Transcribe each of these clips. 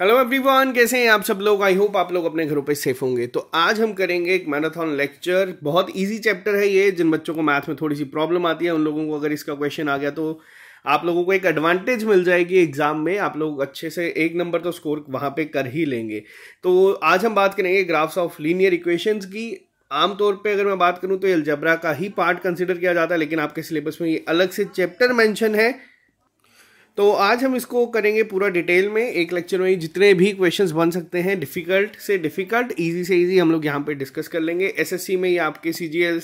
hello everyone कैसे हैं आप सब लोग आई होप आप लोग अपने घरों पे सेफ होंगे तो आज हम करेंगे एक मैराथन लेक्चर बहुत इजी चैप्टर है ये जिन बच्चों को मैथ में थोड़ी सी प्रॉब्लम आती है उन लोगों को अगर इसका क्वेश्चन आ गया तो आप लोगों को एक एडवांटेज मिल जाएगी एग्जाम में आप लोग अच्छे से एक नंबर तो स्कोर वहाँ पर कर ही लेंगे तो आज हम बात करेंगे ग्राफ्स ऑफ लीनियर इक्वेशंस की आमतौर पर अगर मैं बात करूँ तो एल्जबरा का ही पार्ट कंसिडर किया जाता है लेकिन आपके सिलेबस में ये अलग से चैप्टर मैंशन है तो आज हम इसको करेंगे पूरा डिटेल में एक लेक्चर में जितने भी क्वेश्चंस बन सकते हैं डिफ़िकल्ट से डिफ़िकल्ट इजी से इजी हम लोग यहाँ पे डिस्कस कर लेंगे एसएससी में या आपके C G L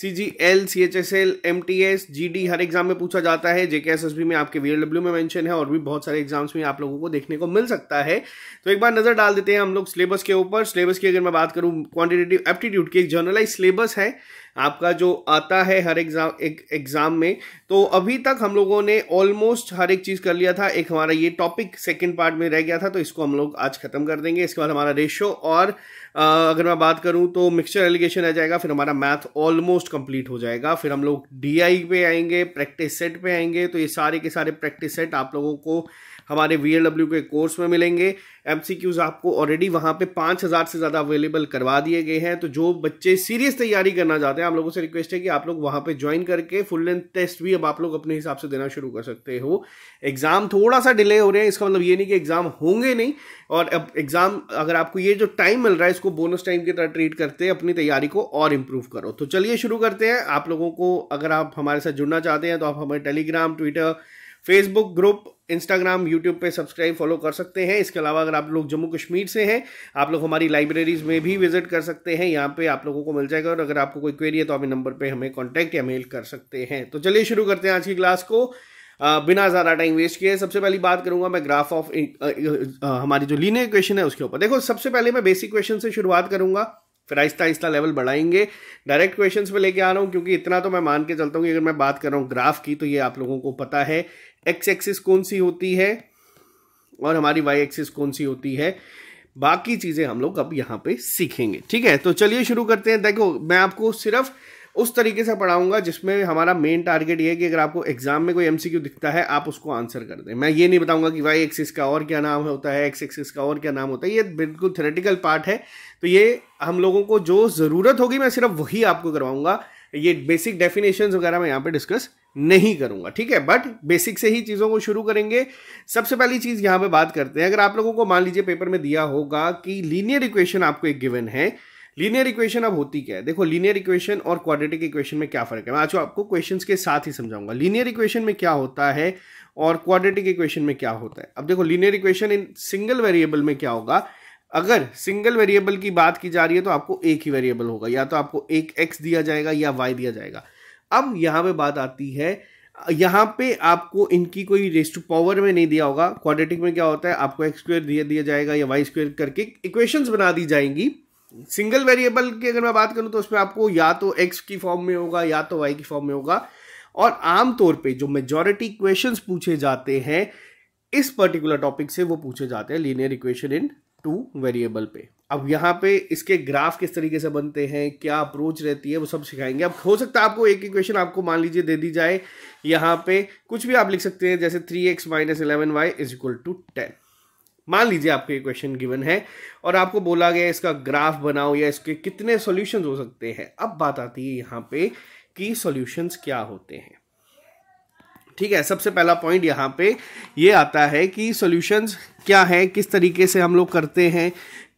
C G L C H S L M T S G D हर एग्जाम में पूछा जाता है जेके एस एस बी में आपके वी डब्ल्यू में मैंशन है और भी बहुत सारे एग्जाम्स में आप लोगों को देखने को मिल सकता है तो एक बार नज़र डाल देते हैं हम लोग सिलेबस के ऊपर सिलेबस की अगर मैं बात करूँ क्वान्टिटेटिव एप्टीट्यूड की एक जर्नलाइज सिलेबस है आपका जो आता है हर एग्ज़ाम एक एग्ज़ाम में तो अभी तक हम लोगों ने ऑलमोस्ट हर एक चीज़ कर लिया था एक हमारा ये टॉपिक सेकेंड पार्ट में रह गया था तो इसको हम लोग आज ख़त्म कर देंगे इसके बाद हमारा रेशो और अगर मैं बात करूं तो मिक्सचर एलिगेशन आ जाएगा फिर हमारा मैथ ऑलमोस्ट कंप्लीट हो जाएगा फिर हम लोग डीआई पे आएंगे प्रैक्टिस सेट पे आएंगे तो ये सारे के सारे प्रैक्टिस सेट आप लोगों को हमारे वी के कोर्स में मिलेंगे एम आपको ऑलरेडी वहाँ पे पाँच हज़ार से ज़्यादा अवेलेबल करवा दिए गए हैं तो जो बच्चे सीरियस तैयारी करना चाहते हैं आप लोगों से रिक्वेस्ट है कि आप लोग वहाँ पे ज्वाइन करके फुल लेंथ टेस्ट भी अब आप लोग अपने हिसाब से देना शुरू कर सकते हो एग्ज़ाम थोड़ा सा डिले हो रहे हैं इसका मतलब ये नहीं कि एग्ज़ाम होंगे नहीं और अब एग्ज़ाम अगर आपको ये जो टाइम मिल रहा है इसको इसको बोनस टाइम की तरह ट्रीट करते अपनी तैयारी को और इम्प्रूव करो तो चलिए शुरू करते हैं आप लोगों को अगर आप हमारे साथ जुड़ना चाहते हैं तो आप हमारे Telegram Twitter Facebook group Instagram YouTube पे सब्सक्राइब फॉलो कर सकते हैं इसके अलावा अगर आप लोग जम्मू कश्मीर से हैं आप लोग हमारी लाइब्रेरीज में भी विजिट कर सकते हैं यहाँ पे आप लोगों को मिल जाएगा और अगर आपको कोई क्वेरी है तो आप इन नंबर पे हमें कॉन्टैक्ट या मेल कर सकते हैं तो चलिए शुरू करते हैं आज की क्लास को बिना ज़्यादा टाइम वेस्ट किए सबसे पहली बात करूंगा मैं ग्राफ ऑफ हमारी जो लीनियर इक्वेशन है उसके ऊपर देखो सबसे पहले मैं बेसिक क्वेश्चन से शुरुआत करूंगा फिर आहिस्ता आहिस्ता लेवल बढ़ाएंगे डायरेक्ट क्वेश्चन पे लेके आ रहा हूँ क्योंकि इतना तो मैं मान के चलता हूँ कि अगर मैं बात कर रहा हूँ ग्राफ की तो ये आप लोगों को पता है एक्स एक्सिस कौन सी होती है और हमारी वाई एक्सिस कौन सी होती है बाकी चीज़ें हम लोग अब यहाँ पे सीखेंगे ठीक है तो चलिए शुरू करते हैं देखो मैं आपको सिर्फ उस तरीके से पढ़ाऊंगा जिसमें हमारा मेन टारगेट ये है कि अगर आपको एग्जाम में कोई एमसीक्यू दिखता है आप उसको आंसर कर दें मैं ये नहीं बताऊंगा कि वाई एक्सिस का और क्या नाम होता है एक्स एक्सिस का और क्या नाम होता है ये बिल्कुल थेरेटिकल पार्ट है तो ये हम लोगों को जो ज़रूरत होगी मैं सिर्फ वही आपको करवाऊंगा ये बेसिक डेफिनेशन वगैरह मैं यहाँ पे डिस्कस नहीं करूंगा ठीक है बट बेसिक से ही चीज़ों को शुरू करेंगे सबसे पहली चीज़ यहाँ पे बात करते हैं अगर आप लोगों को मान लीजिए पेपर में दिया होगा कि लीनियर इक्वेशन आपको एक गिवन है लीनियर इक्वेशन अब होती क्या है देखो लीनियर इक्वेशन और क्वाड्रेटिक इक्वेशन में क्या फर्क है मैं आज आपको क्वेश्चंस के साथ ही समझाऊंगा लीनियर इक्वेशन में क्या होता है और क्वाड्रेटिक इक्वेशन में क्या होता है अब देखो linear equation in single variable में क्या होगा अगर सिंगल वेरिएबल की बात की जा रही है तो आपको एक ही वेरिएबल होगा या तो आपको एक एक्स दिया जाएगा या वाई दिया जाएगा अब यहाँ पे बात आती है यहाँ पे आपको इनकी कोई रेस्ट टू पावर में नहीं दिया होगा क्वाड्रेटिक में क्या होता है आपको एक्स स्क्वेयर दिया दिया जाएगा या वाई स्क्वेयर करके इक्वेशंस बना दी जाएंगी सिंगल वेरिएबल की अगर मैं बात करूं तो उसमें आपको या तो एक्स की फॉर्म में होगा या तो वाई की फॉर्म में होगा और आमतौर पर जो मेजोरिटी क्वेश्चन पूछे जाते हैं इस पर्टिकुलर टॉपिक से वो पूछे जाते हैं linear equation in two variable पे अब यहाँ पे इसके ग्राफ किस तरीके से बनते हैं क्या अप्रोच रहती है वो सब सिखाएंगे अब हो सकता है आपको एक इक्वेशन आपको मान लीजिए दे दी जाए यहाँ पे कुछ भी आप लिख सकते हैं जैसे three x minus eleven Y is equal to ten मान लीजिए आपको ये क्वेश्चन गिवन है और आपको बोला गया इसका ग्राफ बनाओ या इसके कितने सॉल्यूशंस हो सकते हैं अब बात आती है यहाँ पे कि सॉल्यूशंस क्या होते हैं ठीक है सबसे पहला पॉइंट यहाँ पे ये आता है कि सॉल्यूशंस क्या है किस तरीके से हम लोग करते हैं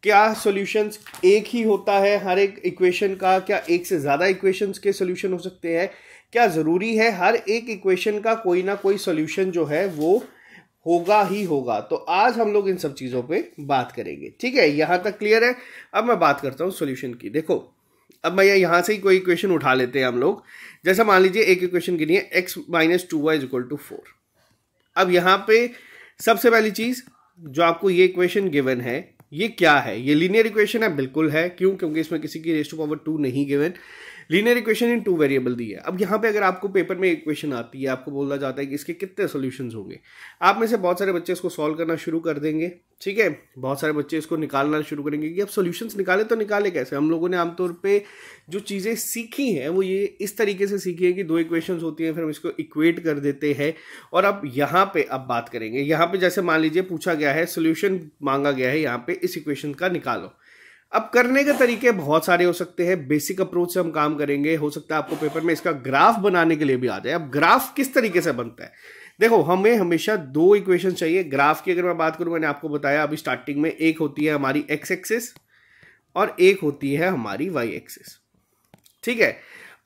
क्या सॉल्यूशंस एक ही होता है हर एक इक्वेशन का क्या एक से ज़्यादा इक्वेशंस के सॉल्यूशन हो सकते हैं क्या ज़रूरी है हर एक इक्वेशन का कोई ना कोई सॉल्यूशन जो है वो होगा ही होगा तो आज हम लोग इन सब चीज़ों पे बात करेंगे ठीक है यहाँ तक क्लियर है अब मैं बात करता हूँ सोल्यूशन की देखो अब मैं यहाँ से ही कोई इक्वेशन उठा लेते हैं हम लोग जैसा मान लीजिए एक इक्वेशन के लिए X minus two Y equal to four अब यहाँ पे सबसे पहली चीज़ जो आपको ये इक्वेशन गिवन है ये क्या है ये लीनियर इक्वेशन है बिल्कुल है क्यों क्योंकि इसमें किसी की रेस्ट पावर टू नहीं given linear equation in two variable दी है अब यहाँ पे अगर आपको पेपर में इक्वेशन आती है आपको बोला जाता है कि इसके कितने सोल्यूशन होंगे आप में से बहुत सारे बच्चे इसको सॉल्व करना शुरू कर देंगे ठीक है बहुत सारे बच्चे इसको निकालना शुरू करेंगे कि अब सोल्यूशंस निकाले तो निकाले कैसे हम लोगों ने आमतौर पर जो चीज़ें सीखी हैं वो ये इस तरीके से सीखी है कि दो इक्वेशन होती हैं फिर हम इसको इक्वेट कर देते हैं और अब यहाँ पर अब बात करेंगे यहाँ पर जैसे मान लीजिए पूछा गया है सोल्यूशन मांगा गया है यहाँ पर इस इक्वेशन का निकालो अब करने के तरीके बहुत सारे हो सकते हैं बेसिक अप्रोच से हम काम करेंगे हो सकता है आपको पेपर में इसका ग्राफ बनाने के लिए भी आ जाए अब ग्राफ किस तरीके से बनता है देखो हमें हमेशा दो इक्वेशन चाहिए ग्राफ की अगर मैं बात करूं मैंने आपको बताया अभी स्टार्टिंग में एक होती है हमारी एक्स एक्सिस और एक होती है हमारी वाई एक्सिस ठीक है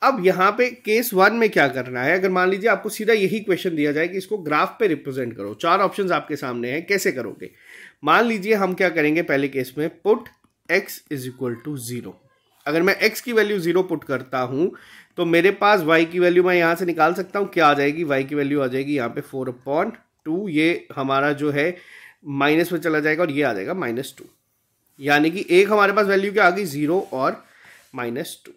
अब यहाँ पे केस वन में क्या करना है अगर मान लीजिए आपको सीधा यही क्वेश्चन दिया जाए कि इसको ग्राफ पे रिप्रेजेंट करो चार ऑप्शंस आपके सामने हैं कैसे करोगे मान लीजिए हम क्या करेंगे पहले केस में put x is equal to zero अगर मैं x की वैल्यू ज़ीरो पुट करता हूँ तो मेरे पास y की वैल्यू मैं यहाँ से निकाल सकता हूँ क्या आ जाएगी y की वैल्यू आ जाएगी यहाँ पे फोर अपॉन टू ये हमारा जो है माइनस में चला जाएगा और ये आ जाएगा माइनस टू यानी कि एक हमारे पास वैल्यू क्या आ गई ज़ीरो और माइनस टू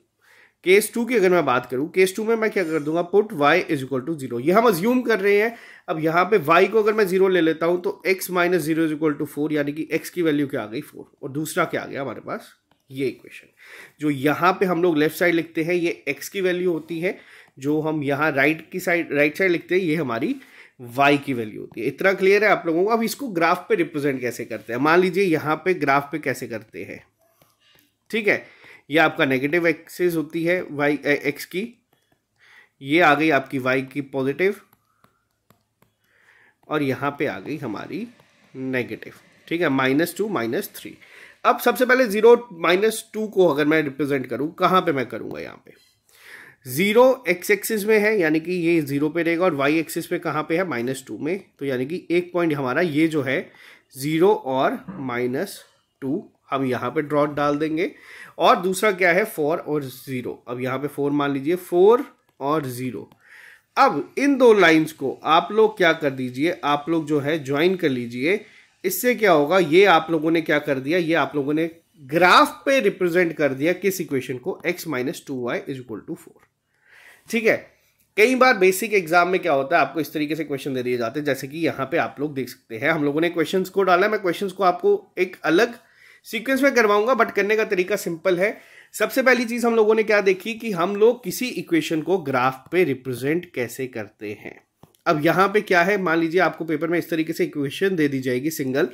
केस टू की अगर मैं बात करूं केस टू में मैं क्या कर दूंगा put Y is equal to zero ये हम अज्यूम कर रहे हैं अब यहाँ पे वाई को अगर मैं जीरो ले लेता हूं तो X minus zero is equal to four यानी कि एक्स की वैल्यू क्या आ गई फोर और दूसरा क्या आ गया हमारे पास ये इक्वेशन जो यहाँ पे हम लोग लेफ्ट साइड लिखते हैं ये एक्स की वैल्यू होती है जो हम यहाँ राइट की साइड राइट साइड लिखते हैं ये हमारी y की वैल्यू होती है इतना क्लियर है आप लोगों को अब इसको ग्राफ पे रिप्रेजेंट कैसे करते हैं मान लीजिए यहाँ पे ग्राफ पे कैसे करते हैं ठीक है ये आपका नेगेटिव एक्सेस होती है वाई एक्स की ये आ गई आपकी वाई की पॉजिटिव और यहाँ पे आ गई हमारी नेगेटिव ठीक है माइनस टू माइनस थ्री अब सबसे पहले जीरो माइनस टू को अगर मैं रिप्रेजेंट करूँ कहाँ पे मैं करूँगा यहाँ पे जीरो एक्स एक्सिस में है यानी कि ये जीरो पे रहेगा और वाई एक्सिस पे कहाँ पे है माइनस टू में तो यानी कि एक पॉइंट हमारा ये जो है जीरो और माइनस टू हम यहाँ पे ड्रॉट डाल देंगे और दूसरा क्या है फोर और ज़ीरो अब यहाँ पे फोर मान लीजिए फोर और ज़ीरो अब इन दो लाइंस को आप लोग क्या कर दीजिए आप लोग जो है ज्वाइन कर लीजिए इससे क्या होगा ये आप लोगों ने क्या कर दिया ये आप लोगों ने ग्राफ पे रिप्रेजेंट कर दिया किस इक्वेशन को x minus two Y is equal to four ठीक है कई बार बेसिक एग्जाम में क्या होता है आपको इस तरीके से क्वेश्चन दे दिए जाते हैं जैसे कि यहाँ पे आप लोग देख सकते हैं हम लोगों ने क्वेश्चन को डाला मैं क्वेश्चन को आपको एक अलग सीक्वेंस में करवाऊंगा बट करने का तरीका सिंपल है सबसे पहली चीज हम लोगों ने क्या देखी कि हम लोग किसी इक्वेशन को ग्राफ पे रिप्रेजेंट कैसे करते हैं अब यहां पे क्या है मान लीजिए आपको पेपर में इस तरीके से इक्वेशन दे दी जाएगी सिंगल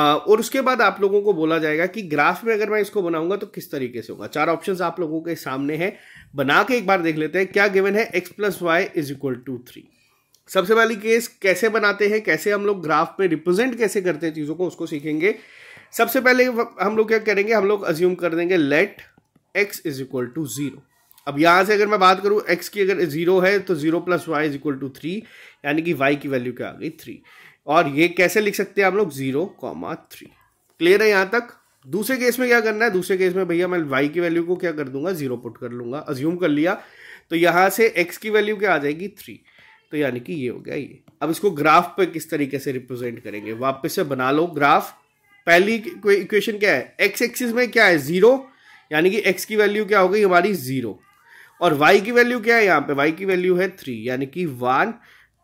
और उसके बाद आप लोगों को बोला जाएगा कि ग्राफ में अगर मैं इसको बनाऊंगा तो किस तरीके से होगा चार ऑप्शन आप लोगों के सामने है बना के एक बार देख लेते हैं क्या गिवन है X plus Y is equal to three सबसे पहली केस कैसे बनाते हैं कैसे हम लोग ग्राफ पे रिप्रेजेंट कैसे करते हैं चीज़ों को उसको सीखेंगे सबसे पहले हम लोग क्या करेंगे हम लोग अज्यूम कर देंगे let X is equal to zero अब यहां से अगर मैं बात करूं एक्स की अगर जीरो है तो zero plus Y is equal to three यानी कि वाई की वैल्यू क्या आ गई थ्री और ये कैसे लिख सकते हैं हम लोग जीरो कॉमा थ्री क्लियर है यहां तक दूसरे केस में क्या करना है दूसरे केस में भैया मैं वाई की वैल्यू को क्या कर दूंगा जीरो पुट कर लूंगा अज्यूम कर लिया तो यहां से एक्स की वैल्यू क्या आ जाएगी थ्री तो यानी कि ये हो गया ये अब इसको ग्राफ पे किस तरीके से रिप्रेजेंट करेंगे वापस से बना लो ग्राफ पहली इक्वेशन क्या है एक्स एक्सिस में क्या है जीरो यानी कि एक्स की वैल्यू क्या हो गई हमारी जीरो और वाई की वैल्यू क्या है यहाँ पे वाई की वैल्यू है थ्री यानी कि वन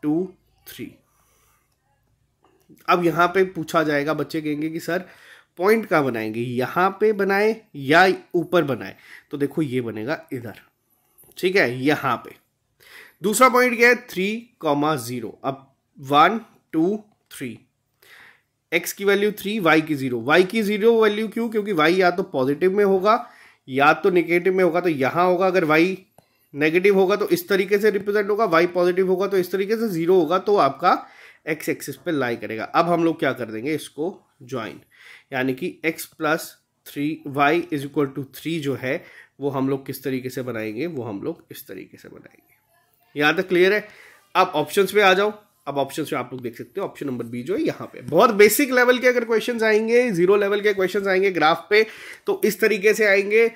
टू थ्री अब यहाँ पे पूछा जाएगा बच्चे कहेंगे कि सर पॉइंट कहाँ बनाएंगे यहाँ पे बनाए या ऊपर बनाए तो देखो ये बनेगा इधर ठीक है यहाँ पे दूसरा पॉइंट क्या है थ्री कॉमा जीरो अब वन टू थ्री एक्स की वैल्यू थ्री वाई की जीरो वाई की जीरो वैल्यू क्यों क्योंकि वाई या तो पॉजिटिव में होगा या तो निगेटिव में होगा तो यहाँ होगा अगर वाई नेगेटिव होगा तो इस तरीके से रिप्रेजेंट होगा वाई पॉजिटिव होगा तो इस तरीके से जीरो होगा तो आपका एक्स एक्सिस पे लाई करेगा अब हम लोग क्या कर देंगे इसको ज्वाइन यानी कि x plus three y is equal to three जो है वो हम लोग किस तरीके से बनाएंगे वो हम लोग इस तरीके से बनाएंगे यहाँ तक क्लियर है आप ऑप्शंस पे आ जाओ अब ऑप्शन में आप लोग देख सकते हो ऑप्शन नंबर बी जो है यहाँ पे बहुत बेसिक लेवल के अगर क्वेश्चन आएंगे जीरो लेवल के क्वेश्चन आएंगे ग्राफ पे तो इस तरीके से आएंगे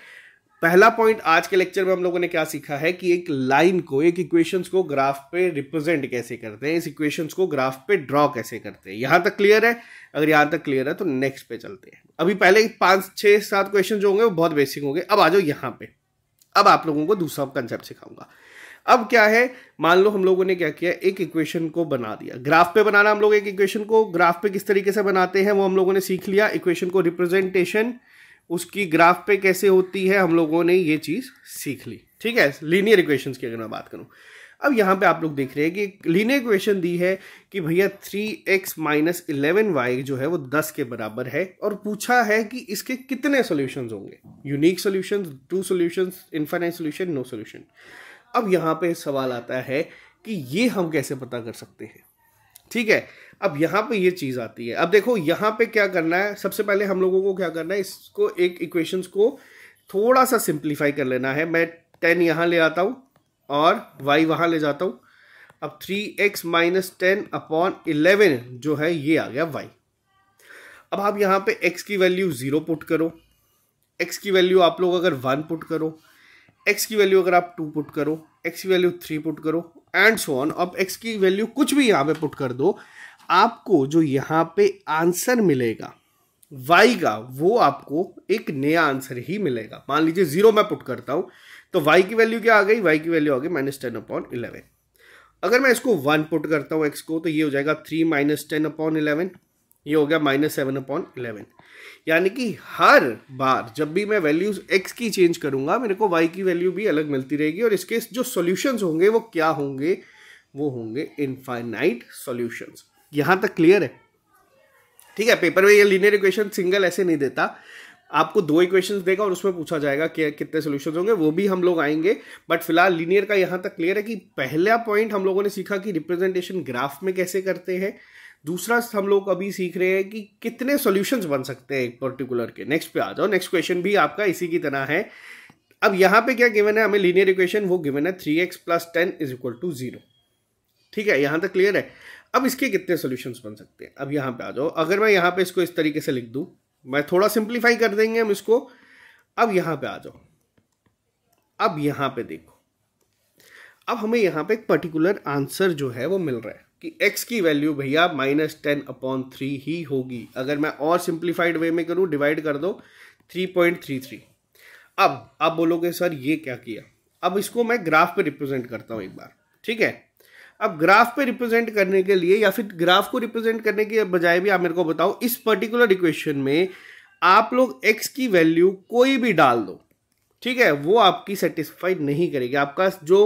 पहला पॉइंट आज के लेक्चर में हम लोगों ने क्या सीखा है कि एक लाइन को एक इक्वेशंस को ग्राफ पे रिप्रेजेंट कैसे करते हैं इस इक्वेशंस को ग्राफ पे ड्रॉ कैसे करते हैं यहां तक क्लियर है अगर यहां तक क्लियर है तो नेक्स्ट पे चलते हैं अभी पहले पांच छह सात क्वेश्चन जो होंगे वो बहुत बेसिक होंगे अब आ जाओ यहाँ पे अब आप लोगों को दूसरा कंसेप्ट सिखाऊंगा अब क्या है मान लो हम लोगों ने क्या किया एक इक्वेशन को बना दिया ग्राफ पे बनाना हम लोग एक इक्वेशन को ग्राफ पे किस तरीके से बनाते हैं वो हम लोगों ने सीख लिया इक्वेशन को रिप्रेजेंटेशन उसकी ग्राफ पे कैसे होती है हम लोगों ने ये चीज़ सीख ली ठीक है लीनियर इक्वेशन की अगर मैं बात करूं अब यहाँ पे आप लोग देख रहे हैं कि लीनियर इक्वेशन दी है कि भैया three x minus eleven y जो है वो दस के बराबर है और पूछा है कि इसके कितने सोल्यूशन होंगे unique solution two solution infinite solution no solution अब यहाँ पे सवाल आता है कि ये हम कैसे पता कर सकते हैं ठीक है अब यहाँ पे ये चीज़ आती है अब देखो यहाँ पे क्या करना है सबसे पहले हम लोगों को क्या करना है इसको एक इक्वेशंस को थोड़ा सा सिंप्लीफाई कर लेना है मैं टेन यहाँ ले आता हूँ और वाई वहाँ ले जाता हूँ अब three x minus ten upon eleven जो है ये आ गया वाई अब आप यहाँ पे एक्स की वैल्यू ज़ीरो पुट करो एक्स की वैल्यू आप लोग अगर वन पुट करो एक्स की वैल्यू अगर आप टू पुट करो एक्स की वैल्यू थ्री पुट करो एंड सो ऑन अब एक्स की वैल्यू कुछ भी यहाँ पे पुट कर दो आपको जो यहाँ पे आंसर मिलेगा वाई का वो आपको एक नया आंसर ही मिलेगा मान लीजिए जीरो मैं पुट करता हूँ तो वाई की वैल्यू क्या आ गई वाई की वैल्यू आ गई माइनस टेन अपॉन इलेवन अगर मैं इसको वन पुट करता हूँ एक्स को तो ये हो जाएगा three minus ten upon eleven ये हो गया माइनस सेवन अपॉन इलेवन यानी कि हर बार जब भी मैं वैल्यूज एक्स की चेंज करूंगा मेरे को वाई की वैल्यू भी अलग मिलती रहेगी और इसके जो सॉल्यूशंस होंगे वो क्या होंगे वो होंगे इनफाइनाइट सॉल्यूशंस यहां तक क्लियर है ठीक है पेपर में ये लीनियर इक्वेशन सिंगल ऐसे नहीं देता आपको दो इक्वेशंस देगा और उसमें पूछा जाएगा कि कितने सोल्यूशन होंगे वो भी हम लोग आएंगे बट फिलहाल लीनियर का यहां तक क्लियर है कि पहला पॉइंट हम लोगों ने सीखा कि रिप्रेजेंटेशन ग्राफ में कैसे करते हैं दूसरा हम लोग अभी सीख रहे हैं कि कितने सॉल्यूशंस बन सकते हैं एक पर्टिकुलर के नेक्स्ट पे आ जाओ नेक्स्ट क्वेश्चन भी आपका इसी की तरह है अब यहाँ पे क्या गिवन है हमें लीनियर इक्वेशन वो गिवन है three x plus ten is equal to zero ठीक है यहाँ तक क्लियर है अब इसके कितने सोल्यूशंस बन सकते हैं अब यहाँ पे आ जाओ अगर मैं यहाँ पे इसको इस तरीके से लिख दूँ मैं थोड़ा सिंप्लीफाई कर देंगे हम इसको अब यहाँ पे आ जाओ अब यहाँ पे देखो अब हमें यहाँ पे एक पर्टिकुलर आंसर जो है वो मिल रहा है कि x की वैल्यू भैया माइनस टेन अपॉन थ्री ही होगी अगर मैं और सिंप्लीफाइड वे में करूँ डिवाइड कर दो थ्री पॉइंट थ्री थ्री अब आप बोलोगे सर ये क्या किया अब इसको मैं ग्राफ पे रिप्रेजेंट करता हूँ एक बार ठीक है अब ग्राफ पे रिप्रेजेंट करने के लिए या फिर ग्राफ को रिप्रेजेंट करने के बजाय भी आप मेरे को बताओ इस पर्टिकुलर इक्वेशन में आप लोग एक्स की वैल्यू कोई भी डाल दो ठीक है वो आपकी सेटिस्फाइड नहीं करेगी आपका जो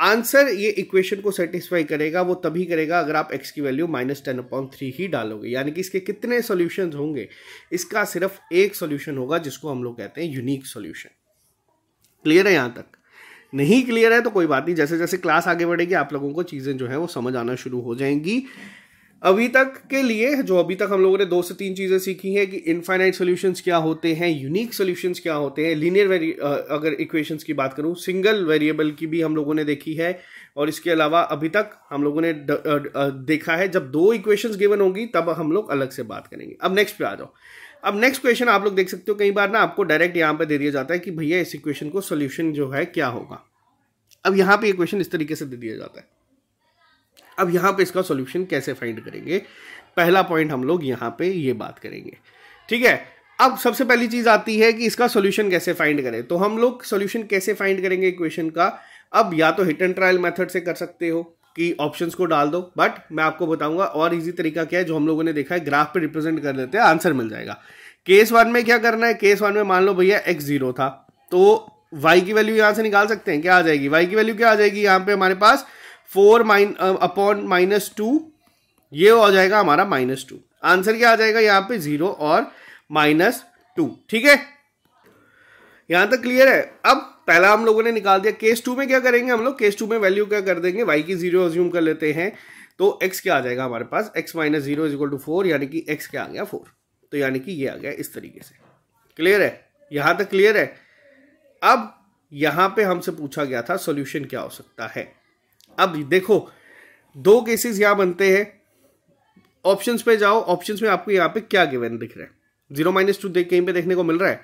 आंसर ये इक्वेशन को सेटिस्फाई करेगा वो तभी करेगा अगर आप एक्स की value minus ten upon three ही डालोगे यानी कि इसके कितने सॉल्यूशंस होंगे इसका सिर्फ एक सॉल्यूशन होगा जिसको हम लोग कहते हैं यूनिक सॉल्यूशन क्लियर है यहाँ तक नहीं क्लियर है तो कोई बात नहीं जैसे जैसे क्लास आगे बढ़ेगी आप लोगों को चीज़ें जो है वो समझ आना शुरू हो जाएंगी अभी तक के लिए जो अभी तक हम लोगों ने दो से तीन चीज़ें सीखी हैं कि इनफाइनाइट सॉल्यूशंस क्या होते हैं यूनिक सॉल्यूशंस क्या होते हैं लीनियर वेरी अगर इक्वेशंस की बात करूं सिंगल वेरिएबल की भी हम लोगों ने देखी है और इसके अलावा अभी तक हम लोगों ने द, द, द, देखा है जब दो इक्वेशंस गिवन होंगी तब हम लोग अलग से बात करेंगे अब नेक्स्ट पे आ जाओ अब नेक्स्ट क्वेश्चन आप लोग देख सकते हो कई बार ना आपको डायरेक्ट यहाँ पर दे दिया जाता है कि भैया इस इक्वेशन को सोल्यूशन जो है क्या होगा अब यहाँ पर ये क्वेश्चन इस तरीके से दे दिया जाता है अब यहाँ पे इसका सॉल्यूशन कैसे फाइंड करेंगे पहला पॉइंट हम लोग यहाँ पे ये बात करेंगे ठीक है अब सबसे पहली चीज़ आती है कि इसका सॉल्यूशन कैसे फाइंड करें तो हम लोग सॉल्यूशन कैसे फाइंड करेंगे इक्वेशन का अब या तो हिट एंड ट्रायल मेथड से कर सकते हो कि ऑप्शंस को डाल दो बट मैं आपको बताऊंगा और इजी तरीका क्या है जो हम लोगों ने देखा है ग्राफ पे रिप्रेजेंट कर देते हैं आंसर मिल जाएगा केस वन में क्या करना है केस वन में मान लो भैया एक्स जीरो था तो वाई की वैल्यू यहाँ से निकाल सकते हैं क्या आ जाएगी वाई की वैल्यू क्या आ जाएगी यहाँ पर हमारे पास four mine upon minus two ये हो जाएगा हमारा माइनस टू आंसर क्या आ जाएगा यहां पे जीरो और माइनस टू ठीक है यहां तक क्लियर है अब पहला हम लोगों ने निकाल दिया केस टू में क्या करेंगे हम लोग केस टू में वैल्यू क्या कर देंगे वाई की जीरो अज्यूम कर लेते हैं तो एक्स क्या आ जाएगा हमारे पास x minus zero is equal to four यानी कि एक्स क्या आ गया फोर तो यानी कि ये आ गया इस तरीके से क्लियर है यहां तक क्लियर है अब यहां पे हमसे पूछा गया था सॉल्यूशन क्या हो सकता है अब देखो दो केसेस यहाँ बनते हैं ऑप्शंस पे जाओ ऑप्शंस में आपको यहाँ पे क्या गिवन दिख रहा है जीरो माइनस टू देख कहीं पे देखने को मिल रहा है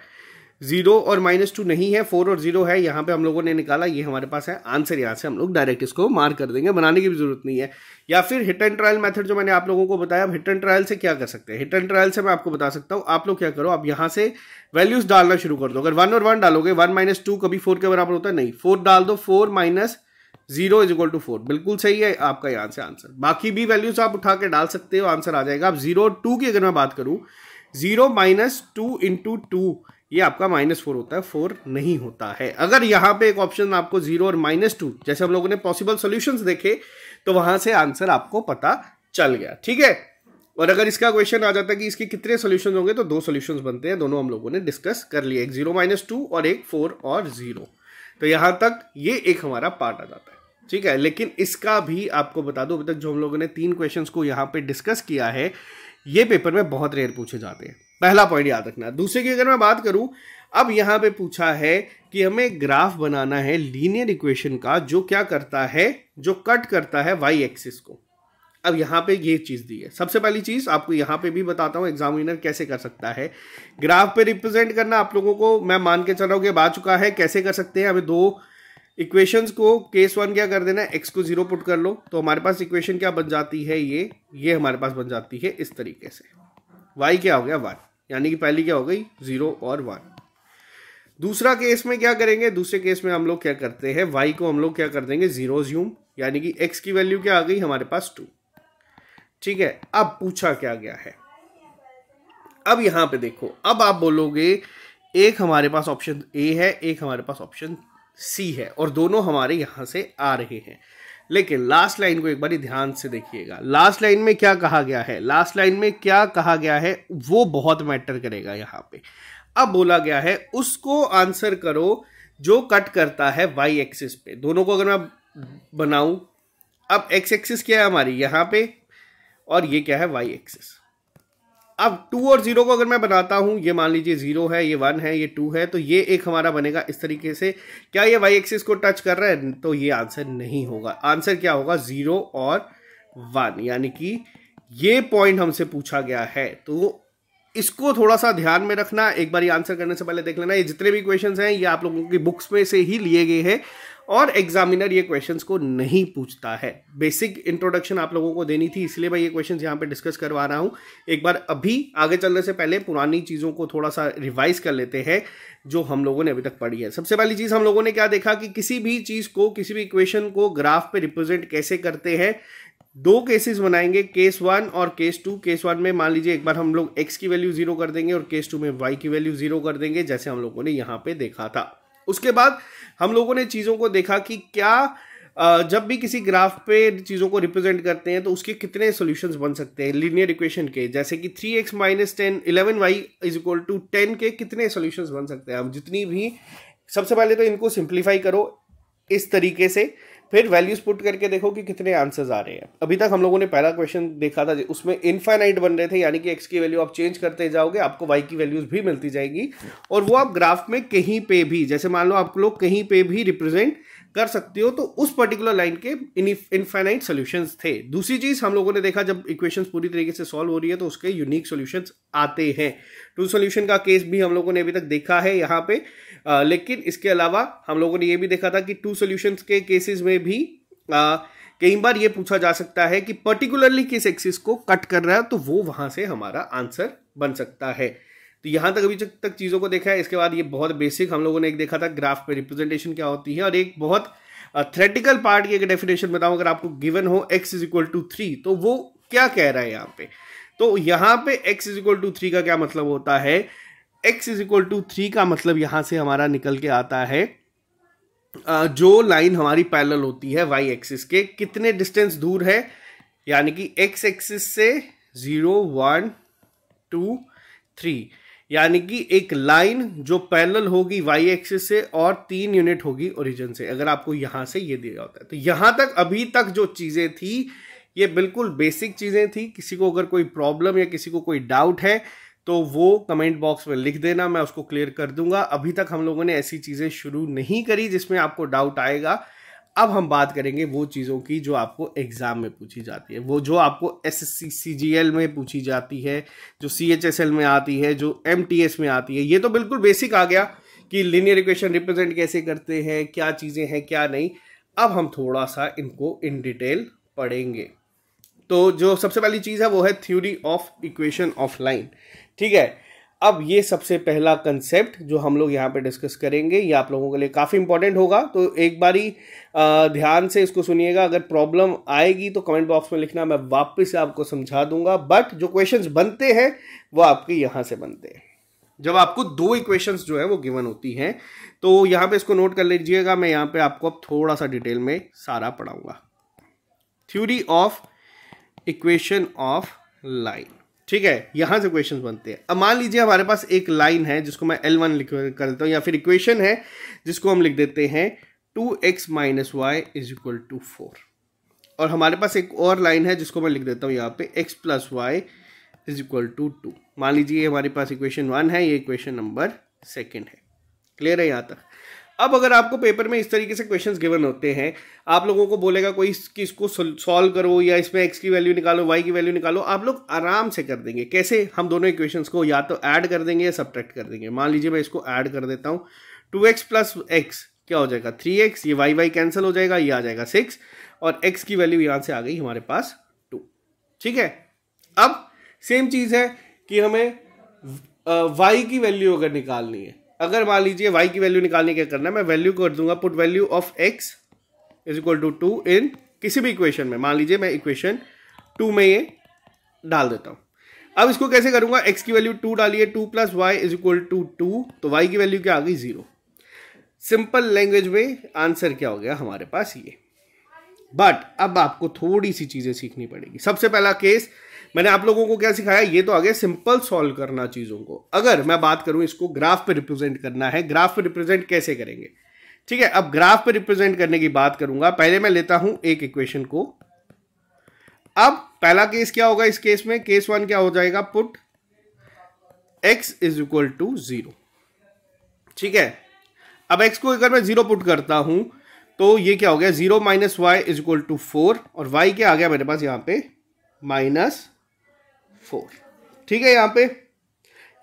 जीरो और माइनस टू नहीं है फोर और जीरो है यहाँ पे हम लोगों ने निकाला ये हमारे पास है आंसर यहाँ से हम लोग डायरेक्ट इसको मार कर देंगे बनाने की भी जरूरत नहीं है या फिर हिट एंड ट्रायल मेथड जो मैंने आप लोगों को बताया हिट एंड ट्रायल से क्या कर सकते हैं हिट एंड ट्रायल से मैं आपको बता सकता हूँ आप लोग क्या करो आप यहाँ से वैल्यूज डालना शुरू कर दो अगर वन और वन डालोगे वन माइनस टू कभी फोर के बराबर होता है नहीं फोर डाल दो four minus zero is equal to four बिल्कुल सही है आपका यहाँ से आंसर बाकी भी वैल्यूज आप उठा के डाल सकते हो आंसर आ जाएगा आप जीरो टू की अगर मैं बात करूँ zero minus two into two ये आपका माइनस फोर होता है फोर नहीं होता है अगर यहाँ पे एक ऑप्शन आपको जीरो और माइनस टू जैसे हम लोगों ने पॉसिबल सोल्यूशन देखे तो वहां से आंसर आपको पता चल गया ठीक है और अगर इसका क्वेश्चन आ जाता है कि इसके कितने सोल्यूशन होंगे तो दो सोल्यूशन बनते हैं दोनों हम लोगों ने डिस्कस कर लिए एक जीरो माइनस टू और एक फोर और जीरो तो यहाँ तक ये एक हमारा पार्ट आ जाता है ठीक है लेकिन इसका भी आपको बता दो अभी तक जो हम लोगों ने तीन क्वेश्चंस को यहाँ पे डिस्कस किया है ये पेपर में बहुत रेयर पूछे जाते हैं पहला पॉइंट याद रखना दूसरे की अगर मैं बात करूं अब यहाँ पे पूछा है कि हमें ग्राफ बनाना है लीनियर इक्वेशन का जो क्या करता है जो कट करता है वाई एक्सिस को अब यहाँ पे ये चीज़ दी है सबसे पहली चीज़ आपको यहाँ पे भी बताता हूँ एग्जामिनर कैसे कर सकता है ग्राफ पे रिप्रेजेंट करना आप लोगों को मैं मान के चल रहा हूँ कि अब आ चुका है कैसे कर सकते हैं हमें दो इक्वेशंस को केस वन क्या कर देना एक्स को जीरो पुट कर लो तो हमारे पास इक्वेशन क्या बन जाती है ये ये हमारे पास बन जाती है इस तरीके से वाई क्या हो गया वन यानी कि पहली क्या हो गई जीरो और वन दूसरा केस में क्या करेंगे दूसरे केस में हम लोग क्या करते हैं वाई को हम लोग क्या कर देंगे जीरो ज्यूम यानी कि एक्स की वैल्यू क्या आ गई हमारे पास टू ठीक है अब पूछा क्या गया है अब यहां पे देखो अब आप बोलोगे एक हमारे पास ऑप्शन ए है एक हमारे पास ऑप्शन सी है और दोनों हमारे यहां से आ रहे हैं लेकिन लास्ट लाइन को एक बार ध्यान से देखिएगा लास्ट लाइन में क्या कहा गया है लास्ट लाइन में क्या कहा गया है वो बहुत मैटर करेगा यहां पे अब बोला गया है उसको आंसर करो जो कट करता है वाई एक्सिस पे दोनों को अगर मैं बनाऊं अब एक्स एक्सिस क्या है हमारी यहां पे और ये क्या है वाई एक्सिस अब टू और जीरो को अगर मैं बनाता हूं ये मान लीजिए जीरो है ये वन है ये टू है तो ये एक हमारा बनेगा इस तरीके से क्या ये वाई एक्सिस को टच कर रहा है तो ये आंसर नहीं होगा आंसर क्या होगा जीरो और वन यानी कि ये पॉइंट हमसे पूछा गया है तो इसको थोड़ा सा ध्यान में रखना एक बार आंसर करने से पहले देख लेना ये जितने भी क्वेश्चंस हैं ये आप लोगों की बुक्स में से ही लिए गए हैं और एग्जामिनर ये क्वेश्चंस को नहीं पूछता है बेसिक इंट्रोडक्शन आप लोगों को देनी थी इसलिए मैं ये क्वेश्चंस यहाँ पे डिस्कस करवा रहा हूँ एक बार अभी आगे चलने से पहले पुरानी चीज़ों को थोड़ा सा रिवाइज कर लेते हैं जो हम लोगों ने अभी तक पढ़ी है सबसे पहली चीज़ हम लोगों ने क्या देखा कि किसी भी चीज़ को किसी भी इक्वेशन को ग्राफ पर रिप्रेजेंट कैसे करते हैं दो केसेस बनाएंगे केस वन और केस टू केस वन में मान लीजिए एक बार हम लोग एक्स की वैल्यू जीरो कर देंगे और केस टू में वाई की वैल्यू जीरो कर देंगे जैसे हम लोगों ने यहां पे देखा था उसके बाद हम लोगों ने चीज़ों को देखा कि क्या जब भी किसी ग्राफ पे चीज़ों को रिप्रेजेंट करते हैं तो उसके कितने सोल्यूशन बन सकते हैं लीनियर इक्वेशन के जैसे कि three x minus ten eleven Y is equal to ten के कितने सोल्यूशन बन सकते हैं हम जितनी भी सबसे पहले तो इनको सिंप्लीफाई करो इस तरीके से फिर वैल्यूज पुट करके देखो कि कितने आंसर्स आ रहे हैं अभी तक हम लोगों ने पहला क्वेश्चन देखा था उसमें इनफाइनाइट बन रहे थे यानी कि एक्स की वैल्यू आप चेंज करते जाओगे आपको वाई की वैल्यूज भी मिलती जाएगी और वो आप ग्राफ में कहीं पे भी जैसे मान लो आप लोग कहीं पे भी रिप्रेजेंट कर सकते हो तो उस पर्टिकुलर लाइन के इनफाइनाइट सोल्यूशंस थे दूसरी चीज हम लोगों ने देखा जब इक्वेशंस पूरी तरीके से सॉल्व हो रही है तो उसके यूनिक सोल्यूशंस आते हैं टू तो सोल्यूशन का केस भी हम लोगों ने अभी तक देखा है यहाँ पे आ, लेकिन इसके अलावा हम लोगों ने यह भी देखा था कि टू सोल्यूशन के केसेस में भी कई बार ये पूछा जा सकता है कि पर्टिकुलरली किस एक्सिस को कट कर रहा है तो वो वहां से हमारा आंसर बन सकता है तो यहां तक अभी तक चीज़ों को देखा है इसके बाद ये बहुत बेसिक हम लोगों ने एक देखा था ग्राफ में रिप्रेजेंटेशन क्या होती है और एक बहुत थ्रेटिकल पार्ट की एक डेफिनेशन बताऊं अगर आपको गिवन हो x is equal to three तो वो क्या कह रहा है यहाँ पे तो यहाँ पे x is equal to three का क्या मतलब होता है x is equal to three का मतलब यहाँ से हमारा निकल के आता है जो लाइन हमारी पैरल होती है y एक्सिस के कितने डिस्टेंस दूर है यानी कि x एक्सिस से ज़ीरो वन टू थ्री यानी कि एक लाइन जो पैरल होगी y एक्सिस से और तीन यूनिट होगी ओरिजिन से अगर आपको यहाँ से ये दिया होता है तो यहाँ तक अभी तक जो चीज़ें थी ये बिल्कुल बेसिक चीज़ें थी किसी को अगर कोई प्रॉब्लम या किसी को कोई डाउट है तो वो कमेंट बॉक्स में लिख देना मैं उसको क्लियर कर दूंगा अभी तक हम लोगों ने ऐसी चीज़ें शुरू नहीं करी जिसमें आपको डाउट आएगा अब हम बात करेंगे वो चीज़ों की जो आपको एग्ज़ाम में पूछी जाती है वो जो आपको एस एस में पूछी जाती है जो सी में आती है जो एम में आती है ये तो बिल्कुल बेसिक आ गया कि लिनियर इक्वेशन रिप्रेजेंट कैसे करते हैं क्या चीज़ें हैं क्या नहीं अब हम थोड़ा सा इनको इन डिटेल पढ़ेंगे तो जो सबसे पहली चीज़ है वो है theory of equation of line ठीक है अब ये सबसे पहला कंसेप्ट जो हम लोग यहाँ पे डिस्कस करेंगे ये आप लोगों के लिए काफ़ी इंपॉर्टेंट होगा तो एक बारी ध्यान से इसको सुनिएगा अगर प्रॉब्लम आएगी तो कमेंट बॉक्स में लिखना मैं वापस आपको समझा दूंगा बट जो क्वेश्चंस बनते हैं वो आपके यहाँ से बनते हैं जब आपको दो इक्वेशंस जो है वो गिवन होती हैं तो यहाँ पे इसको नोट कर लीजिएगा मैं यहाँ पे आपको अब थोड़ा सा डिटेल में सारा पढ़ाऊंगा theory of equation of line ठीक है यहां से क्वेश्चंस बनते हैं अब मान लीजिए हमारे पास एक लाइन है जिसको मैं एल वन लिख कर देता हूं या फिर इक्वेशन है जिसको हम लिख देते हैं two x minus y is equal to four और हमारे पास एक और लाइन है जिसको मैं लिख देता हूँ यहाँ पे x plus Y is equal to two मान लीजिए हमारे पास इक्वेशन वन है ये इक्वेशन नंबर सेकेंड है क्लियर है यहाँ तक अब अगर आपको पेपर में इस तरीके से क्वेश्चंस गिवन होते हैं आप लोगों को बोलेगा कोई कि इसको सॉल्व करो या इसमें एक्स की वैल्यू निकालो वाई की वैल्यू निकालो आप लोग आराम से कर देंगे कैसे हम दोनों इक्वेशंस को या तो ऐड कर देंगे या सब्ट्रैक्ट कर देंगे मान लीजिए मैं इसको ऐड कर देता हूँ टू एक्स प्लस एक्स क्या हो जाएगा थ्री एक्स ये वाई वाई कैंसिल हो जाएगा ये आ जाएगा सिक्स और एक्स की वैल्यू यहाँ से आ गई हमारे पास टू ठीक है अब सेम चीज़ है कि हमें वाई की वैल्यू अगर निकालनी है अगर मान लीजिए वाई की वैल्यू निकालने क्या करना है मैं वैल्यू कर दूंगा put value of x is equal to two in किसी भी इक्वेशन में मान लीजिए मैं इक्वेशन टू में ये डाल देता हूँ अब इसको कैसे करूंगा एक्स की वैल्यू टू डालिए two plus Y is equal to two तो वाई की वैल्यू क्या आ गई जीरो सिंपल लैंग्वेज में आंसर क्या हो गया हमारे पास ये बट अब आपको थोड़ी सी चीज़ें सीखनी पड़ेगी सबसे पहला केस मैंने आप लोगों को क्या सिखाया ये तो आगे सिंपल सॉल्व करना चीज़ों को अगर मैं बात करूं इसको ग्राफ पे रिप्रेजेंट करना है ग्राफ पे रिप्रेजेंट कैसे करेंगे ठीक है अब ग्राफ पे रिप्रेजेंट करने की बात करूंगा पहले मैं लेता हूं एक इक्वेशन को अब पहला केस क्या होगा इस केस में केस वन क्या हो जाएगा put x is equal to zero ठीक है अब एक्स को अगर मैं जीरो पुट करता हूं तो ये क्या हो गया zero minus y is equal to four और वाई क्या आ गया मेरे पास यहां पे माइनस फोर ठीक है यहाँ पे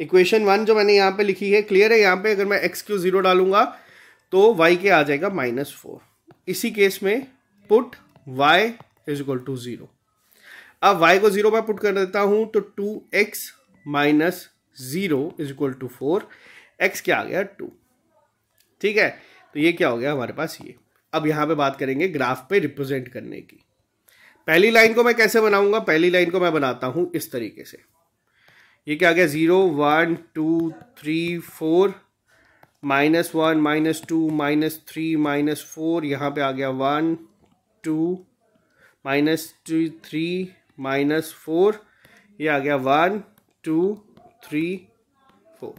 इक्वेशन वन जो मैंने यहाँ पे लिखी है क्लियर है यहाँ पे अगर मैं एक्स क्यू जीरो डालूंगा तो वाई के आ जाएगा माइनस फोर इसी केस में put Y is equal to zero अब वाई को जीरो में पुट कर देता हूँ तो two x minus zero is equal to four x क्या आ गया टू ठीक है तो ये क्या हो गया हमारे पास ये अब यहाँ पे बात करेंगे ग्राफ पे रिप्रेजेंट करने की पहली लाइन को मैं कैसे बनाऊंगा पहली लाइन को मैं बनाता हूं इस तरीके से ये क्या आ गया zero one two three four minus one minus two minus three minus four यहाँ पे आ गया one two minus two three minus four ये आ गया वन टू थ्री फोर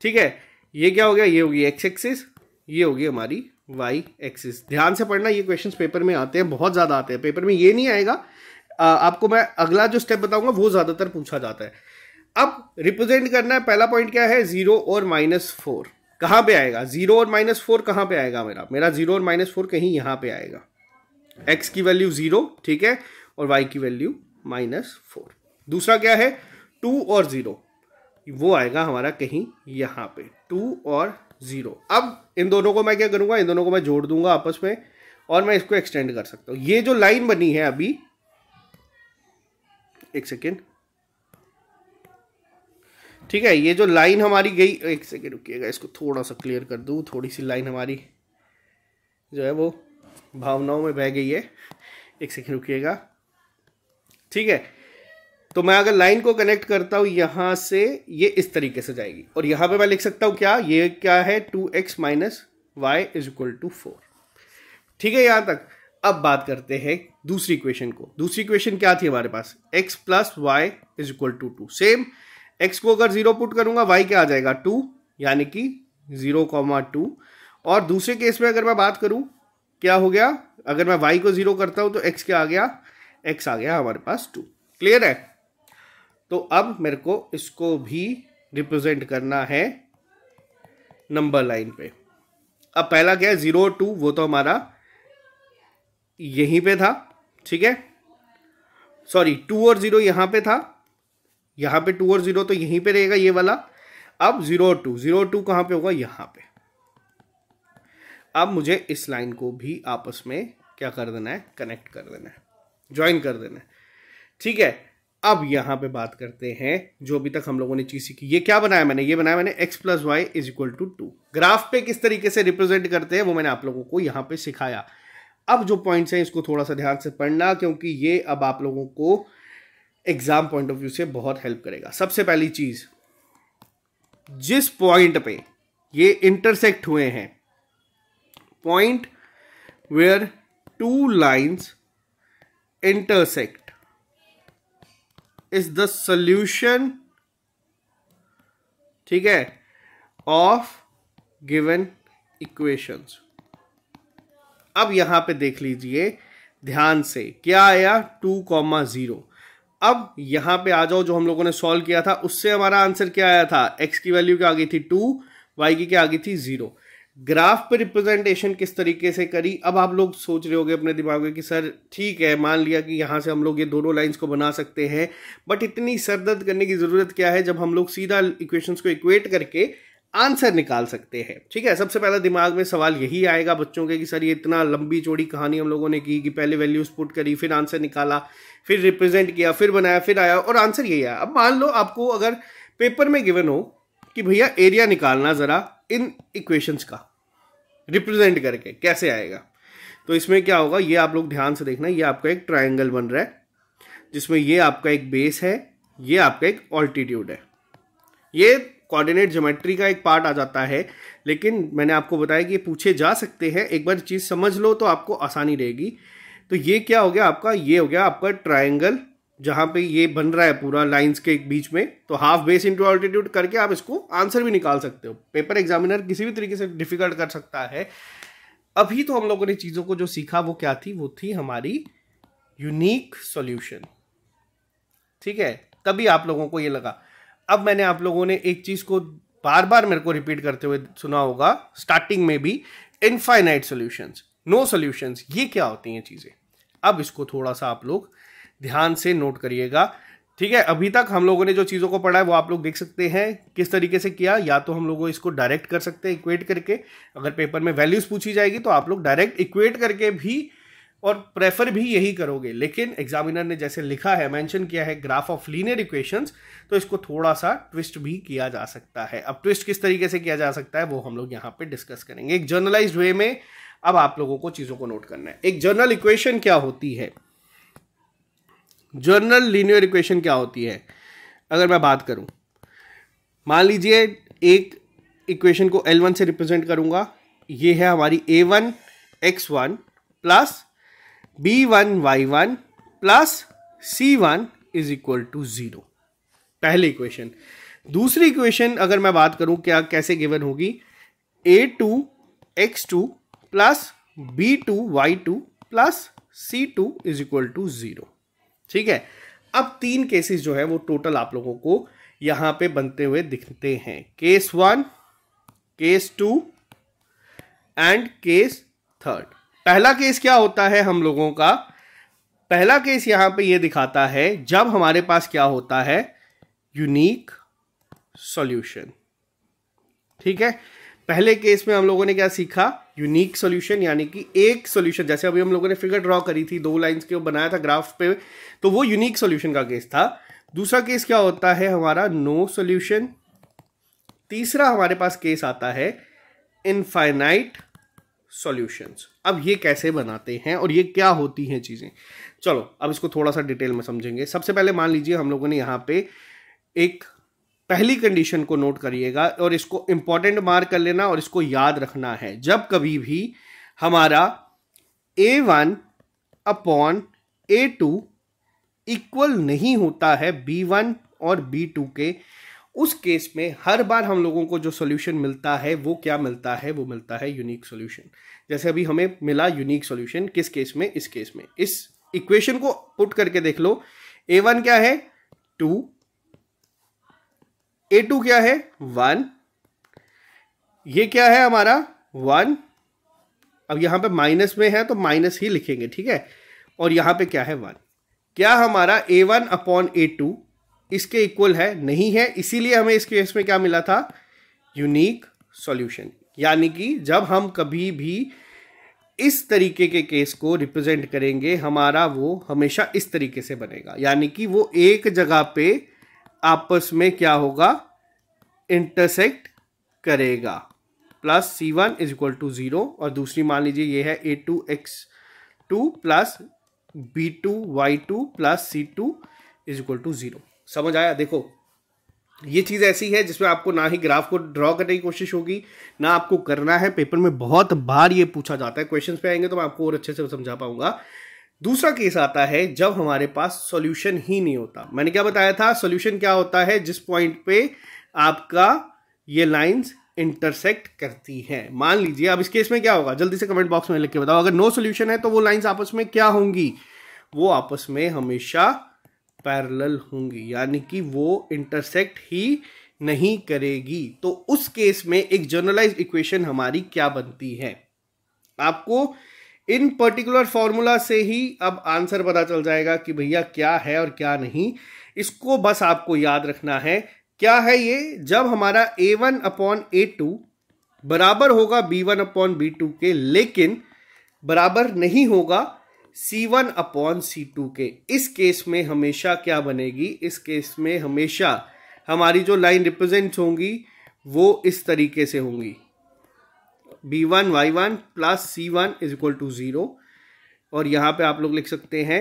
ठीक है ये क्या हो गया ये होगी एक्स एक्सिस ये होगी हमारी वाई एक्सिस ध्यान से पढ़ना ये क्वेश्चंस पेपर में आते हैं बहुत ज़्यादा आते हैं पेपर में ये नहीं आएगा आपको मैं अगला जो स्टेप बताऊंगा वो ज़्यादातर पूछा जाता है अब रिप्रेजेंट करना है पहला पॉइंट क्या है जीरो और माइनस फोर कहाँ पर आएगा जीरो और माइनस फोर कहाँ पर आएगा मेरा मेरा जीरो और माइनस फोर कहीं यहाँ पर आएगा एक्स की वैल्यू जीरो ठीक है और वाई की वैल्यू माइनस फोर दूसरा क्या है टू और जीरो वो आएगा हमारा कहीं यहाँ पे टू और ज़ीरो अब इन दोनों को मैं क्या करूँगा इन दोनों को मैं जोड़ दूंगा आपस में और मैं इसको एक्सटेंड कर सकता हूँ ये जो लाइन बनी है अभी एक सेकेंड ठीक है ये जो लाइन हमारी गई एक सेकेंड रुकिएगा इसको थोड़ा सा क्लियर कर दूँ थोड़ी सी लाइन हमारी जो है वो भावनाओं में बह गई है एक सेकेंड रुकिएगा ठीक है तो मैं अगर लाइन को कनेक्ट करता हूँ यहाँ से ये इस तरीके से जाएगी और यहाँ पे मैं लिख सकता हूँ क्या ये क्या है two x minus y is equal to four ठीक है यहाँ तक अब बात करते हैं दूसरी इक्वेशन को दूसरी इक्वेशन क्या थी हमारे पास x plus Y is equal to two same x को अगर जीरो पुट करूंगा वाई क्या आ जाएगा टू यानी कि जीरो कॉमा टू और दूसरे केस में अगर मैं बात करूं क्या हो गया अगर मैं वाई को जीरो करता हूं तो एक्स क्या आ गया एक्स आ गया हमारे पास टू क्लियर है तो अब मेरे को इसको भी रिप्रेजेंट करना है नंबर लाइन पे अब पहला क्या है ज़ीरो टू वो तो हमारा यहीं पे था ठीक है सॉरी टू और ज़ीरो यहां पे था यहां पे टू और ज़ीरो तो यहीं पे रहेगा ये वाला अब ज़ीरो टू ज़ीरो टू कहां पे होगा यहां पे अब मुझे इस लाइन को भी आपस में क्या कर देना है कनेक्ट कर देना है ज्वाइन कर देना है ठीक है अब यहां पे बात करते हैं जो अभी तक हम लोगों ने चीज सीखी ये क्या बनाया मैंने ये बनाया मैंने x plus Y is equal to two graph पे किस तरीके से रिप्रेजेंट करते हैं वो मैंने आप लोगों को यहां पे सिखाया अब जो पॉइंट्स हैं इसको थोड़ा सा ध्यान से पढ़ना क्योंकि ये अब आप लोगों को एग्जाम पॉइंट ऑफ व्यू से बहुत हेल्प करेगा सबसे पहली चीज जिस पॉइंट पे ये इंटरसेक्ट हुए हैं point where two lines intersect is the solution ठीक है ऑफ गिवन इक्वेशंस अब यहां पे देख लीजिए ध्यान से क्या आया टू कॉमा जीरो अब यहां पे आ जाओ जो हम लोगों ने सॉल्व किया था उससे हमारा आंसर क्या आया था एक्स की वैल्यू क्या आ गई थी टू वाई की क्या आ गई थी जीरो ग्राफ पे रिप्रेजेंटेशन किस तरीके से करी अब आप लोग सोच रहे होंगे अपने दिमाग में कि सर ठीक है मान लिया कि यहाँ से हम लोग ये दोनों लाइंस को बना सकते हैं बट इतनी सरदर्द करने की ज़रूरत क्या है जब हम लोग सीधा इक्वेशंस को इक्वेट करके आंसर निकाल सकते हैं ठीक है सबसे पहला दिमाग में सवाल यही आएगा बच्चों के कि सर ये इतना लंबी चौड़ी कहानी हम लोगों ने की कि पहले वैल्यूज पुट करी फिर आंसर निकाला फिर रिप्रेजेंट किया फिर बनाया फिर आया और आंसर यही आया अब मान लो आपको अगर पेपर में गिवन हो कि भैया एरिया निकालना ज़रा इन इक्वेशंस का रिप्रेजेंट करके कैसे आएगा तो इसमें क्या होगा ये आप लोग ध्यान से देखना ये आपका एक ट्राइंगल बन रहा है जिसमें ये आपका एक बेस है ये आपका एक ऑल्टीट्यूड है ये कोऑर्डिनेट ज्योमेट्री का एक पार्ट आ जाता है लेकिन मैंने आपको बताया कि ये पूछे जा सकते हैं एक बार चीज़ समझ लो तो आपको आसानी रहेगी तो ये क्या हो गया आपका ये हो गया आपका ट्राइंगल जहाँ पे ये बन रहा है पूरा लाइंस के बीच में तो हाफ बेस इंटू ऑल्टीट्यूड करके आप इसको आंसर भी निकाल सकते हो पेपर एग्जामिनर किसी भी तरीके से डिफिकल्ट कर सकता है अभी तो हम लोगों ने चीज़ों को जो सीखा वो क्या थी वो थी हमारी यूनिक सॉल्यूशन ठीक है तभी आप लोगों को ये लगा अब मैंने आप लोगों ने एक चीज़ को बार बार मेरे को रिपीट करते हुए सुना होगा स्टार्टिंग में भी इनफाइनाइट सोल्यूशन नो सोल्यूशन ये क्या होती हैं चीज़ें अब इसको थोड़ा सा आप लोग ध्यान से नोट करिएगा ठीक है अभी तक हम लोगों ने जो चीज़ों को पढ़ा है वो आप लोग देख सकते हैं किस तरीके से किया या तो हम लोग इसको डायरेक्ट कर सकते हैं इक्वेट करके अगर पेपर में वैल्यूज़ पूछी जाएगी तो आप लोग डायरेक्ट इक्वेट करके भी और प्रेफर भी यही करोगे लेकिन एग्जामिनर ने जैसे लिखा है मेंशन किया है ग्राफ ऑफ लीनियर इक्वेशंस तो इसको थोड़ा सा ट्विस्ट भी किया जा सकता है अब ट्विस्ट किस तरीके से किया जा सकता है वो हम लोग यहाँ पे डिस्कस करेंगे एक जर्नलाइज्ड वे में अब आप लोगों को चीज़ों को नोट करना है एक जर्नल इक्वेशन क्या होती है जर्नल लीनियर इक्वेशन क्या होती है अगर मैं बात करूं मान लीजिए एक इक्वेशन को L1 से रिप्रेजेंट करूंगा ये है हमारी a one x one plus b one y one plus c one is equal to zero पहली इक्वेशन दूसरी इक्वेशन अगर मैं बात करूं क्या कैसे गिवन होगी a two x two plus b two y two plus c two is equal to zero ठीक है अब तीन केसेस जो है वो टोटल आप लोगों को यहां पे बनते हुए दिखते हैं case one case two and case third पहला केस क्या होता है हम लोगों का पहला केस यहां पे ये दिखाता है जब हमारे पास क्या होता है यूनिक सॉल्यूशन ठीक है पहले केस में हम लोगों ने क्या सीखा यूनिक सॉल्यूशन यानी कि एक सॉल्यूशन जैसे अभी हम लोगों ने फिगर ड्रॉ करी थी दो लाइंस के बनाया था ग्राफ पे तो वो यूनिक सॉल्यूशन का केस था दूसरा केस क्या होता है हमारा नो सॉल्यूशन तीसरा हमारे पास केस आता है इनफाइनाइट सॉल्यूशंस अब ये कैसे बनाते हैं और ये क्या होती हैं चीज़ें चलो अब इसको थोड़ा सा डिटेल में समझेंगे सबसे पहले मान लीजिए हम लोगों ने यहाँ पे एक पहली कंडीशन को नोट करिएगा और इसको इंपॉर्टेंट मार्क कर लेना और इसको याद रखना है जब कभी भी हमारा a one upon a two equal नहीं होता है बी वन और बी टू के उस केस में हर बार हम लोगों को जो सॉल्यूशन मिलता है वो क्या मिलता है वो मिलता है यूनिक सॉल्यूशन जैसे अभी हमें मिला यूनिक सॉल्यूशन किस केस में इस केस में इस इक्वेशन को पुट करके देख लो ए वन क्या है टू ए टू क्या है वन ये क्या है हमारा वन अब यहां पे माइनस में है तो माइनस ही लिखेंगे ठीक है और यहां पे क्या है वन क्या हमारा a one upon a two इसके इक्वल है नहीं है इसीलिए हमें इस केस में क्या मिला था यूनिक सॉल्यूशन यानी कि जब हम कभी भी इस तरीके के केस को रिप्रेजेंट करेंगे हमारा वो हमेशा इस तरीके से बनेगा यानी कि वो एक जगह पे आपस में क्या होगा इंटरसेक्ट करेगा plus c one is equal to zero और दूसरी मान लीजिए ये है a two x two plus b two y two plus c two is equal to zero समझ आया देखो ये चीज़ ऐसी है जिसमें आपको ना ही ग्राफ को ड्रॉ करने की कोशिश होगी ना आपको करना है पेपर में बहुत बार ये पूछा जाता है क्वेश्चन पे आएंगे तो मैं आपको और अच्छे से समझा पाऊंगा दूसरा केस आता है जब हमारे पास सॉल्यूशन ही नहीं होता मैंने क्या बताया था सॉल्यूशन क्या होता है जिस पॉइंट पे आपका ये लाइंस इंटरसेक्ट करती हैं मान लीजिए अब इस केस में क्या होगा जल्दी से कमेंट बॉक्स में लिख के बताओ अगर नो सॉल्यूशन है तो वो लाइंस आपस में क्या होंगी वो आपस में हमेशा पैरल होंगी यानी कि वो इंटरसेक्ट ही नहीं करेगी तो उस केस में एक जर्नलाइज इक्वेशन हमारी क्या बनती है आपको इन पर्टिकुलर फॉर्मूला से ही अब आंसर पता चल जाएगा कि भैया क्या है और क्या नहीं इसको बस आपको याद रखना है क्या है ये जब हमारा a one upon a two बराबर होगा b one upon b two के लेकिन बराबर नहीं होगा c one upon c two के इस केस में हमेशा क्या बनेगी इस केस में हमेशा हमारी जो लाइन रिप्रेजेंट होंगी वो इस तरीके से होंगी b one y one plus c one is equal to zero और यहाँ पे आप लोग लिख सकते हैं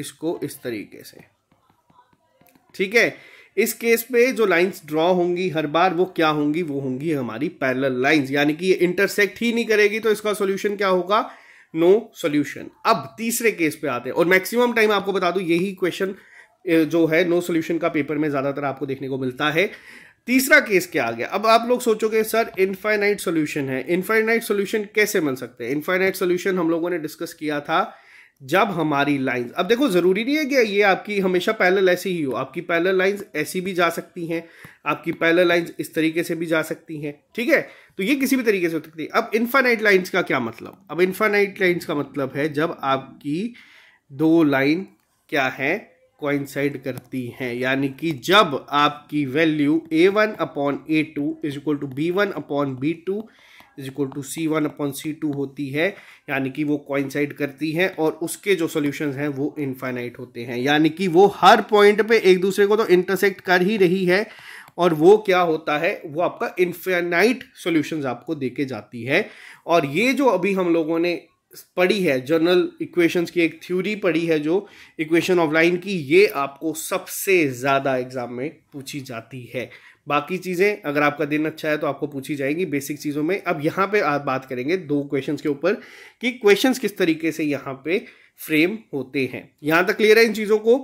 इसको इस तरीके से ठीक है इस केस पे जो लाइंस ड्रॉ होंगी हर बार वो क्या होंगी वो होंगी हमारी पैरेलल लाइंस यानी कि ये इंटरसेक्ट ही नहीं करेगी तो इसका सॉल्यूशन क्या होगा नो no सॉल्यूशन अब तीसरे केस पे आते हैं और मैक्सिमम टाइम आपको बता दूं यही क्वेश्चन जो है नो no सॉल्यूशन का पेपर में ज़्यादातर आपको देखने को मिलता है तीसरा केस क्या आ गया अब आप लोग सोचोगे सर इनफाइनाइट सॉल्यूशन है इनफाइनाइट सॉल्यूशन कैसे मिल सकते हैं इनफाइनाइट सॉल्यूशन हम लोगों ने डिस्कस किया था जब हमारी लाइंस अब देखो ज़रूरी नहीं है कि ये आपकी हमेशा पैरेलल ऐसी ही हो आपकी पैरेलल लाइंस ऐसी भी जा सकती हैं आपकी पैरेलल लाइंस इस तरीके से भी जा सकती हैं ठीक है तो ये किसी भी तरीके से हो सकती है अब इन्फानाइट लाइंस का क्या मतलब अब इन्फानाइट लाइंस का मतलब है जब आपकी दो लाइन क्या है कोइंसाइड करती हैं यानी कि जब आपकी value a one upon a two is equal to b one upon b two is equal to c one upon c two होती है यानी कि वो कोइंसाइड करती हैं और उसके जो सॉल्यूशंस हैं वो इनफाइनाइट होते हैं यानी कि वो हर पॉइंट पे एक दूसरे को तो इंटरसेक्ट कर ही रही है और वो क्या होता है वो आपका इन्फेनाइट सॉल्यूशंस आपको दे के जाती है और ये जो अभी हम लोगों ने पढ़ी है जनरल इक्वेशंस की एक थ्योरी पढ़ी है जो इक्वेशन ऑफ लाइन की ये आपको सबसे ज़्यादा एग्जाम में पूछी जाती है बाकी चीज़ें अगर आपका दिन अच्छा है तो आपको पूछी जाएंगी बेसिक चीज़ों में अब यहाँ पे आप बात करेंगे दो क्वेश्चंस के ऊपर कि क्वेश्चंस किस तरीके से यहाँ पे फ्रेम होते हैं यहाँ तक क्लियर है इन चीज़ों को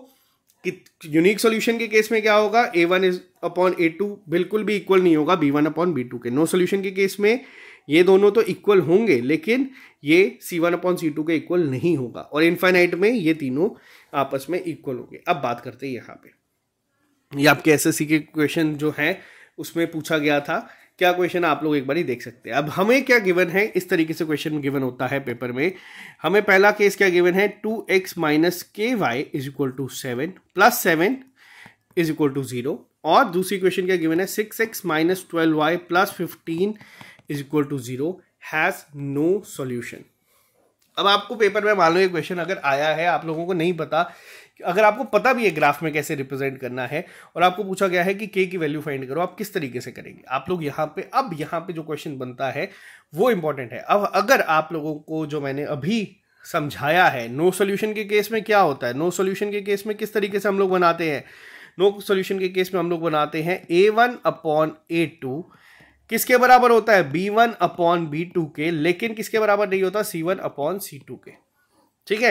कि यूनिक सोल्यूशन के केस में क्या होगा a one is upon a two बिल्कुल भी इक्वल नहीं होगा b one upon b two के नो सोल्यूशन के केस में ये दोनों तो इक्वल होंगे लेकिन ये c one upon c two के इक्वल नहीं होगा और इनफाइनाइट में ये तीनों आपस में इक्वल होंगे अब बात करते हैं यहाँ पे ये आपके एसएससी के क्वेश्चन जो है उसमें पूछा गया था क्या क्वेश्चन आप लोग एक बार ही देख सकते हैं अब हमें क्या गिवन है इस तरीके से क्वेश्चन गिवन होता है पेपर में हमें पहला केस क्या गिवन है two x minus k y is equal to seven plus seven is equal to zero और दूसरी क्वेश्चन क्या गिवन है six x minus twelve y plus fifteen is equal to zero has no solution अब आपको paper में मान लो ये question अगर आया है आप लोगों को नहीं पता अगर आपको पता भी है ग्राफ में कैसे रिप्रेजेंट करना है और आपको पूछा गया है कि के की वैल्यू फाइंड करो आप किस तरीके से करेंगे आप लोग यहाँ पे अब यहाँ पे जो क्वेश्चन बनता है वो इंपॉर्टेंट है अब अगर आप लोगों को जो मैंने अभी समझाया है नो no सोल्यूशन के केस में क्या होता है नो no सोल्यूशन के केस में किस तरीके से हम लोग बनाते हैं नो no सोल्यूशन के केस में हम लोग बनाते हैं a one upon a two किसके बराबर होता है b one upon b two के लेकिन किसके बराबर नहीं होता c one upon c two के ठीक है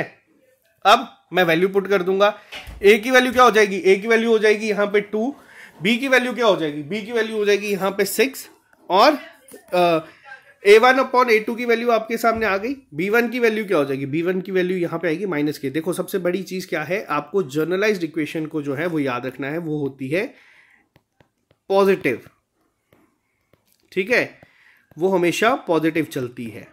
अब मैं वैल्यू पुट कर दूंगा ए की वैल्यू क्या हो जाएगी ए की वैल्यू हो जाएगी यहां पे टू बी की वैल्यू क्या हो जाएगी बी की वैल्यू हो जाएगी यहां पे सिक्स और a one upon a two की वैल्यू आपके सामने आ गई बी वन की वैल्यू क्या हो जाएगी बी वन की वैल्यू यहां पे आएगी माइनस के देखो सबसे बड़ी चीज क्या है आपको जर्नलाइज इक्वेशन को जो है वो याद रखना है वो होती है पॉजिटिव ठीक है वो हमेशा पॉजिटिव चलती है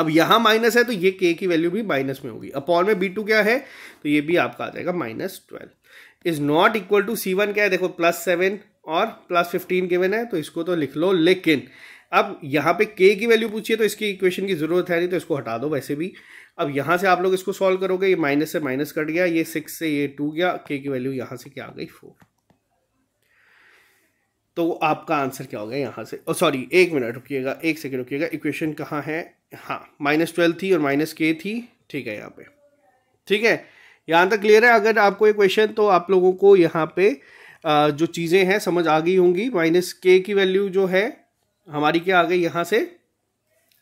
अब यहां माइनस है तो ये के की वैल्यू भी माइनस में होगी अपॉन में बी टू क्या है तो ये भी आपका आ जाएगा minus twelve is not equal to c one क्या है देखो प्लस सेवन और प्लस फिफ्टीन गिवन है तो इसको तो लिख लो लेकिन अब यहां पे के की वैल्यू पूछिए तो इसकी इक्वेशन की जरूरत है नहीं तो इसको हटा दो वैसे भी अब यहाँ से आप लोग इसको सॉल्व करोगे ये माइनस से माइनस कट गया ये सिक्स से ये टू गया के की वैल्यू यहाँ से क्या आ गई फोर तो आपका आंसर क्या होगा यहाँ से सॉरी oh, एक मिनट रुकिएगा एक सेकेंड रुकिएगा इक्वेशन कहाँ है हाँ माइनस ट्वेल्व थी और माइनस के थी ठीक है यहाँ पे ठीक है यहाँ तक क्लियर है अगर आपको ये क्वेश्चन तो आप लोगों को यहाँ पे जो चीज़ें हैं समझ आ गई होंगी माइनस के की वैल्यू जो है हमारी क्या आ गई यहाँ से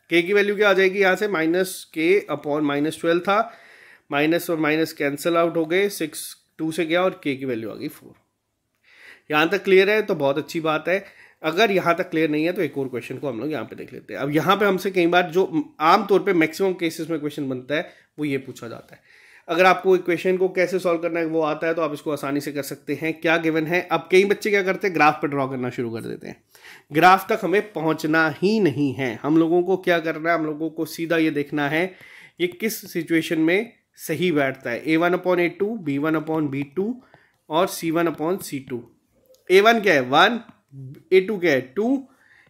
के की वैल्यू क्या आ जाएगी यहाँ से minus k upon minus twelve था माइनस और माइनस कैंसिल आउट हो गए सिक्स टू से गया और के की वैल्यू आ गई फोर यहाँ तक क्लियर है तो बहुत अच्छी बात है अगर यहाँ तक क्लियर नहीं है तो एक और क्वेश्चन को हम लोग यहाँ पे देख लेते हैं अब यहाँ पे हमसे कई बार जो आमतौर पे मैक्सिमम केसेस में क्वेश्चन बनता है वो ये पूछा जाता है अगर आपको एक क्वेश्चन को कैसे सॉल्व करना है वो आता है तो आप इसको आसानी से कर सकते हैं क्या गिवन है अब कई बच्चे क्या करते हैं ग्राफ पर ड्रॉ करना शुरू कर देते हैं ग्राफ तक हमें पहुंचना ही नहीं है हम लोगों को क्या करना है हम लोगों को सीधा ये देखना है ये किस सिचुएशन में सही बैठता है a one upon a two b one upon b two और c one upon c two a one क्या है वन ए टू क्या है टू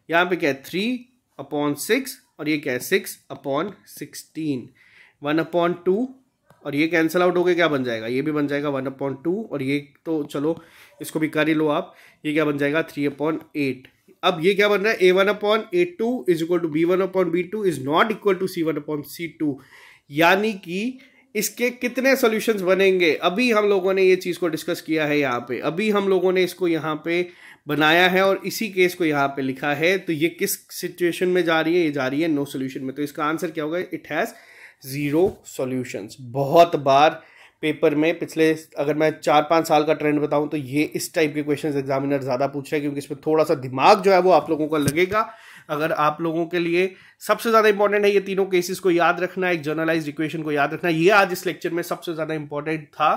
यहाँ पे क्या है थ्री अपॉन सिक्स और ये क्या है six upon sixteen one upon two और ये कैंसिल आउट हो गया क्या बन जाएगा ये भी बन जाएगा वन अपॉन टू और ये तो चलो इसको भी कर ही लो आप ये क्या बन जाएगा थ्री अपॉन एट अब ये क्या बन रहा है a one upon a two is equal to b one upon b two is not equal to c one upon c two यानी कि इसके कितने सॉल्यूशंस बनेंगे अभी हम लोगों ने ये चीज़ को डिस्कस किया है यहाँ पे अभी हम लोगों ने इसको यहाँ पे बनाया है और इसी केस को यहाँ पे लिखा है तो ये किस सिचुएशन में जा रही है ये जा रही है नो no सोल्यूशन में तो इसका आंसर क्या होगा इट हैज़ ज़ीरो सोल्यूशंस बहुत बार पेपर में पिछले अगर मैं चार पाँच साल का ट्रेंड बताऊं तो ये इस टाइप के क्वेश्चंस एग्जामिनर ज़्यादा पूछ रहे हैं क्योंकि इस पर थोड़ा सा दिमाग जो है वो आप लोगों का लगेगा अगर आप लोगों के लिए सबसे ज़्यादा इंपॉर्टेंट है ये तीनों केसेस को याद रखना एक जर्नलाइज इक्वेशन को याद रखना ये आज इस लेक्चर में सबसे ज़्यादा इंपॉर्टेंट था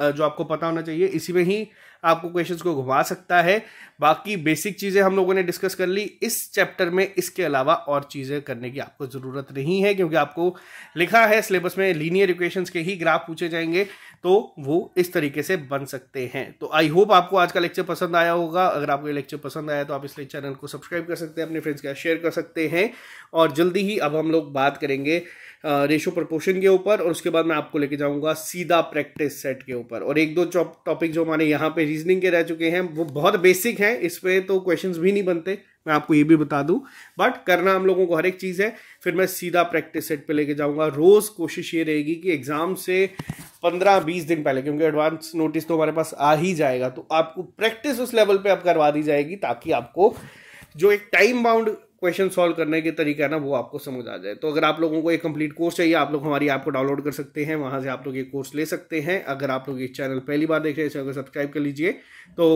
जो आपको पता होना चाहिए इसी में ही आपको क्वेश्चन को घुमा सकता है बाकी बेसिक चीज़ें हम लोगों ने डिस्कस कर ली इस चैप्टर में इसके अलावा और चीज़ें करने की आपको ज़रूरत नहीं है क्योंकि आपको लिखा है सिलेबस में लीनियर इक्वेशंस के ही ग्राफ पूछे जाएंगे तो वो इस तरीके से बन सकते हैं तो आई होप आपको आज का लेक्चर पसंद आया होगा अगर आपको ये लेक्चर पसंद आया तो आप इसलिए चैनल को सब्सक्राइब कर सकते हैं अपने फ्रेंड्स के साथ शेयर कर सकते हैं और जल्दी ही अब हम लोग बात करेंगे रेशो प्रपोर्शन के ऊपर और उसके बाद मैं आपको लेके जाऊंगा सीधा प्रैक्टिस सेट के ऊपर और एक दो टॉपिक जो हमारे यहाँ पे रीजनिंग के रह चुके हैं वो बहुत बेसिक हैं इस पर तो क्वेश्चन भी नहीं बनते मैं आपको ये भी बता दूं बट करना हम लोगों को हर एक चीज़ है फिर मैं सीधा प्रैक्टिस सेट पर लेके जाऊँगा रोज़ कोशिश ये रहेगी कि एग्ज़ाम से पंद्रह बीस दिन पहले क्योंकि एडवांस नोटिस तो हमारे पास आ ही जाएगा तो आपको प्रैक्टिस उस लेवल पर अब करवा दी जाएगी ताकि आपको जो एक टाइम बाउंड क्वेश्चन सॉल्व करने के तरीका है ना वो आपको समझ आ जाए तो अगर आप लोगों को एक कंप्लीट कोर्स चाहिए आप लोग हमारी ऐप को डाउनलोड कर सकते हैं वहाँ से आप लोग ये कोर्स ले सकते हैं अगर आप लोग इस चैनल पहली बार देख रहे हैं चैनल को सब्सक्राइब कर लीजिए तो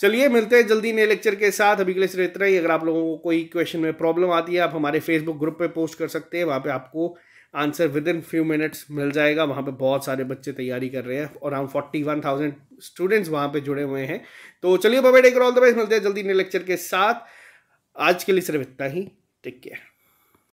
चलिए मिलते हैं जल्दी नए लेक्चर के साथ अभी के लिए इतना ही अगर आप लोगों को कोई क्वेश्चन में प्रॉब्लम आती है आप हमारे फेसबुक ग्रुप पर पोस्ट कर सकते हैं वहाँ पर आपको answer within few minutes मिल जाएगा वहाँ पर बहुत सारे बच्चे तैयारी कर रहे हैं और हम फोर्टी वन थाउजेंड स्टूडेंट्स वहाँ पे जुड़े हुए हैं तो चलिए बाबा डेकर ऑल द बेस्ट मिलते हैं जल्दी नए लेक्चर के साथ आज के लिए सिर्फ इतना ही टेक केयर